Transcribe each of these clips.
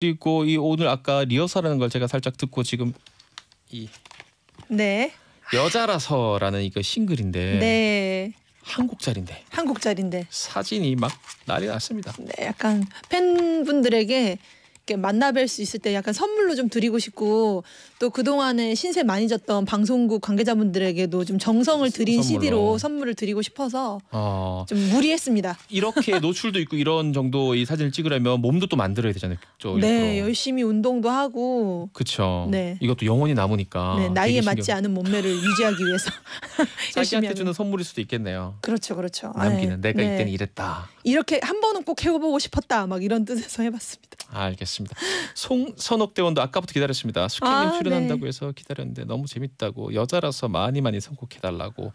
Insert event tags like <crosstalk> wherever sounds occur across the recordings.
그리고 이 오늘 아까 리허설하는 걸 제가 살짝 듣고 지금 이 네. 여자라서라는 이거 싱글인데 네. 한국자리인데 한국자리인데 사진이 막 난리 났습니다. 네, 약간 팬분들에게 만나뵐 수 있을 때 약간 선물로 좀 드리고 싶고 또 그동안에 신세 많이 졌던 방송국 관계자분들에게도 좀 정성을 들인 선물로. CD로 선물을 드리고 싶어서 어. 좀 무리했습니다. 이렇게 <laughs> 노출도 있고 이런 정도의 사진을 찍으려면 몸도 또 만들어야 되잖아요. 네, 일부러. 열심히 운동도 하고. 그렇죠. 네. 이것도 영원히 남으니까. 네, 나이에 신경... 맞지 않은 몸매를 유지하기 위해서. <laughs> 자기한테 주는 선물일 수도 있겠네요. 그렇죠, 그렇죠. 남기는 네. 내가 이때는 네. 이랬다. 이렇게 한 번은 꼭 해보고 싶었다. 막 이런 뜻에서 해봤습니다. 아, 알겠습니다. 송선옥 대원도 아까부터 기다렸습니다. 숙희님 아, 네. 출연한다고 네. 해서 기다렸는데 너무 재밌다고 여자라서 많이 많이 선곡해달라고.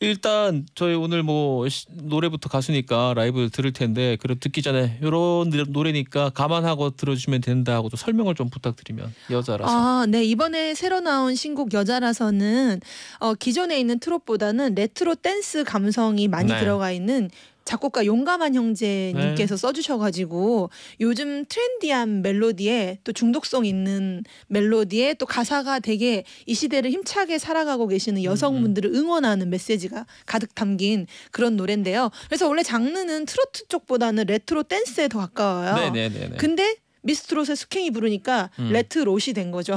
일단 저희 오늘 뭐 시, 노래부터 가수니까 라이브 들을 텐데 그리 듣기 전에 이런 노래니까 감안하고 들어주면 된다 하고 좀 설명을 좀 부탁드리면 여자라서. 아, 네 이번에 새로 나온 신곡 여자라서는 어, 기존에 있는 트롯보다는 레트로 댄스 감성이 많이 네. 들어가 있는 작곡가 용감한 형제님께서 네. 써주셔가지고 요즘 트렌디한 멜로디에 또 중독성 있는 멜로디에 또 가사가 되게 이 시대를 힘차게 살아가고 계시는 음, 음. 여성분들을 응원하는 메시지가 가득 담긴 그런 노래인데요. 그래서 원래 장르는 트로트 쪽보다는 레트로 댄스에 더 가까워요. 네네네. 네, 네, 근데 미스트롯의 스행이 부르니까 음. 레트롯이 된 거죠.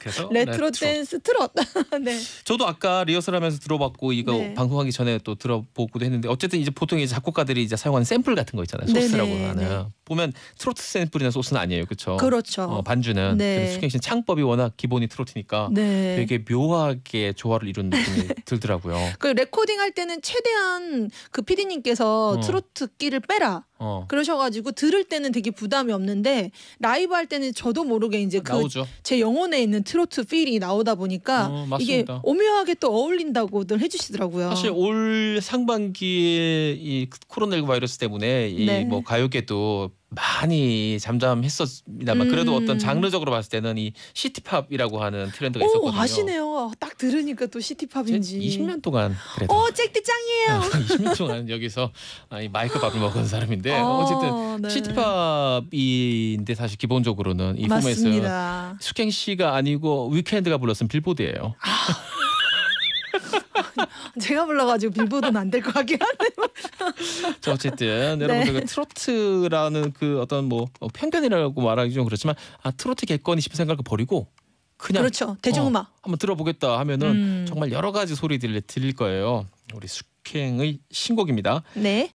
그래서 <laughs> 레트로 댄 스트롯. <laughs> 네. 저도 아까 리허설하면서 들어봤고 이거 네. 방송하기 전에 또 들어보고도 했는데 어쨌든 이제 보통 이제 작곡가들이 이제 사용하는 샘플 같은 거 있잖아요. 소스라고 네네, 하는. 네. 보면 트로트 샘플이나 소스는 아니에요, 그렇죠? 그렇죠. 어, 반주는 네. 숙경 씨는 창법이 워낙 기본이 트로트니까 네. 되게 묘하게 조화를 이룬 느낌이 <laughs> 들더라고요. 그 레코딩 할 때는 최대한 그피디님께서 어. 트로트 끼를 빼라. 어. 그러셔가지고 들을 때는 되게 부담이 없는데 라이브 할 때는 저도 모르게 이제 그 제 영혼에 있는 트로트 필이 나오다 보니까 어, 이게 오묘하게 또 어울린다고들 해주시더라고요. 사실 올 상반기에 이 코로나19 바이러스 때문에 이뭐 네. 뭐 가요계도 많이 잠잠했었습니다만 음. 그래도 어떤 음. 장르적으로 봤을 때는 이 시티팝이라고 하는 트렌드가 오, 있었거든요. 아시네요. 딱 들으니까 또 시티팝인지. 20년 동안 그래도. 오, 어, 잭디 짱이에요. 20년 <laughs> 동안 여기서 아, 마이크 밥을 먹은 사람인데 어, 어쨌든 네. 시티팝인데 사실 기본적으로는 이 포맷은 숙행 씨가 아니고 위켄드가 불렀은 빌보드예요. 아. 제가 불러가지고 빌보드는 안될것 같긴 한데. 자 어쨌든 네. 여러분들 그 트로트라는 그 어떤 뭐 어, 편견이라고 말하기 좀 그렇지만 아 트로트 개건이 싶은 생각을 버리고 그냥 그렇죠 어, 대중음악 어, 한번 들어보겠다 하면은 음. 정말 여러 가지 소리들 들릴 거예요. 우리 숙행의 신곡입니다. 네.